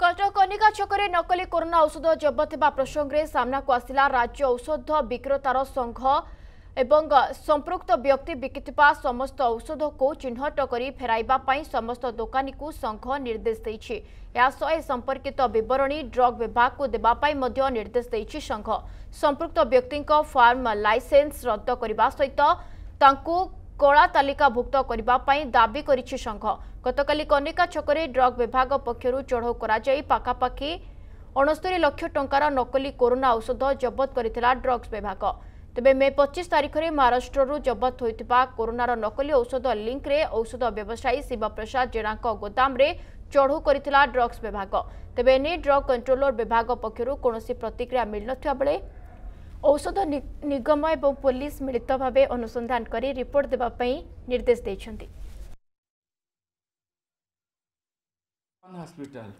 କଟକ କନିକା ଛକରେ ନକଲି କରୋନା ଔଷଧ ଜବତ ଥିବା ପ୍ରସଙ୍ଗରେ ସାମ୍ନାକୁ ଆସିଲା ରାଜ୍ୟ ଔଷଧ ବିକ୍ରେତାର ସଂଘ ଏବଂ ସମ୍ପୃକ୍ତ ବ୍ୟକ୍ତି ବିକିଥିବା ସମସ୍ତ ଔଷଧକୁ ଚିହ୍ନଟ କରି ଫେରାଇବା ପାଇଁ ସମସ୍ତ ଦୋକାନୀକୁ ସଂଘ ନିର୍ଦ୍ଦେଶ ଦେଇଛି ଏହା ସହ ଏ ସମ୍ପର୍କିତ ବିବରଣୀ ଡ୍ରଗ୍ ବିଭାଗକୁ ଦେବା ପାଇଁ ମଧ୍ୟ ନିର୍ଦ୍ଦେଶ ଦେଇଛି ସଂଘ ସମ୍ପୃକ୍ତ ବ୍ୟକ୍ତିଙ୍କ ଫାର୍ମ ଲାଇସେନ୍ସ ରଦ୍ଦ କରିବା ସହିତ ତାଙ୍କୁ କଳା ତାଲିକାଭୁକ୍ତ କରିବା ପାଇଁ ଦାବି କରିଛି ସଂଘ ଗତକାଲି କନିକା ଛକରେ ଡ୍ରଗ୍ ବିଭାଗ ପକ୍ଷରୁ ଚଢ଼ଉ କରାଯାଇ ପାଖାପାଖି ଅଣସ୍ତରୀ ଲକ୍ଷ ଟଙ୍କାର ନକଲି କରୋନା ଔଷଧ ଜବତ କରିଥିଲା ଡ୍ରଗ୍ସ ବିଭାଗ ତେବେ ମେ ପଚିଶ ତାରିଖରେ ମହାରାଷ୍ଟ୍ରରୁ ଜବତ ହୋଇଥିବା କରୋନାର ନକଲି ଔଷଧ ଲିଙ୍କ୍ରେ ଔଷଧ ବ୍ୟବସାୟୀ ଶିବପ୍ରସାଦ ଜେଣାଙ୍କ ଗୋଦାମରେ ଚଢ଼ଉ କରିଥିଲା ଡ୍ରଗ୍ସ ବିଭାଗ ତେବେ ଏନେଇ ଡ୍ରଗ୍ କଣ୍ଟ୍ରୋଲର ବିଭାଗ ପକ୍ଷରୁ କୌଣସି ପ୍ରତିକ୍ରିୟା ମିଳିନଥିବା ବେଳେ ଔଷଧ ନିଗମ ଏବଂ ପୋଲିସ ମିଳିତ ଭାବେ ଅନୁସନ୍ଧାନ କରି ରିପୋର୍ଟ ଦେବା ପାଇଁ ନିର୍ଦ୍ଦେଶ ଦେଇଛନ୍ତି ହସ୍ପିଟାଲ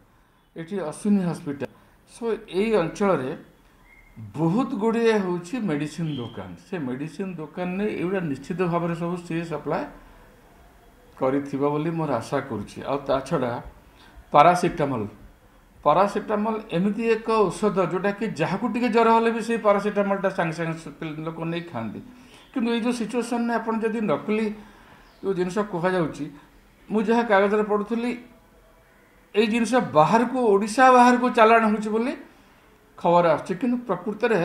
ଏଠି ଅଶ୍ୱିନୀ ହସ୍ପିଟାଲ ସୋ ଏଇ ଅଞ୍ଚଳରେ ବହୁତ ଗୁଡ଼ିଏ ହେଉଛି ମେଡ଼ିସିନ ଦୋକାନ ସେ ମେଡ଼ିସିନ ଦୋକାନରେ ଏଗୁଡ଼ା ନିଶ୍ଚିତ ଭାବରେ ସବୁ ସିଏ ସପ୍ଲାଏ କରିଥିବ ବୋଲି ମୋର ଆଶା କରୁଛି ଆଉ ତା ଛଡ଼ା ପାରାସିଟାମଲ୍ ପାରାସିଟାମଲ୍ ଏମିତି ଏକ ଔଷଧ ଯେଉଁଟାକି ଯାହାକୁ ଟିକେ ଜ୍ୱର ହେଲେ ବି ସେଇ ପାରାସିଟାମଲ୍ଟା ସାଙ୍ଗେ ସାଙ୍ଗେ ଲୋକ ନେଇ ଖାଆନ୍ତି କିନ୍ତୁ ଏଇ ଯେଉଁ ସିଚୁଏସନ୍ରେ ଆପଣ ଯଦି ନକଲି ଯେଉଁ ଜିନିଷ କୁହାଯାଉଛି ମୁଁ ଯାହା କାଗଜରେ ପଢ଼ୁଥିଲି ଏଇ ଜିନିଷ ବାହାରକୁ ଓଡ଼ିଶା ବାହାରକୁ ଚାଲାଣ ହେଉଛି ବୋଲି ଖବର ଆସୁଛି କିନ୍ତୁ ପ୍ରକୃତରେ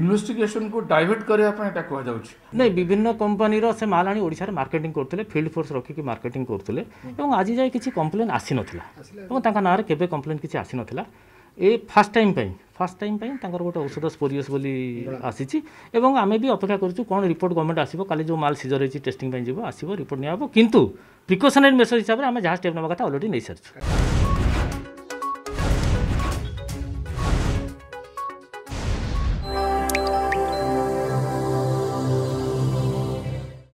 ইনভেস্টিগেসনকু ଡାଇଭର୍ଟ କରିବା ପାଇଁ ଏଇଟା କୁହାଯାଉଛି ନାଇଁ ବିଭିନ୍ନ କମ୍ପାନୀର ସେ ମାଲ ଆଣି ଓଡ଼ିଶାରେ ମାର୍କେଟିଂ କରୁଥିଲେ ଫିଲ୍ଡ ଫୋର୍ସ ରଖିକି ମାର୍କେଟିଂ କରୁଥିଲେ ଏବଂ ଆଜି আজি କିଛି କମ୍ପ୍ଲେନ୍ ଆସିନଥିଲା ଏବଂ ତାଙ୍କ ନାଁରେ କେବେ କମ୍ପ୍ଲେନ୍ କିଛି ଆସିନଥିଲା ଏ আসি ଟାଇମ୍ ପାଇଁ ফার্স্ট টাইম পাই তাঁর গোটে ঔষধ স্পোরিয়াস বলি আসিছি এবং আমি বি অপেক্ষা করছু কোন রিপোর্ট গভর্নমেন্ট আসব কালি যে মাল সিজর হইছি টেস্টিং যাব আসব রিপোর্ট নিয়ে হব কিন্তু প্রিকশনারি মেসেজ হিসাবে আমি যা স্টেপ নেওয়া কথা অলরেডি নেই সারিছু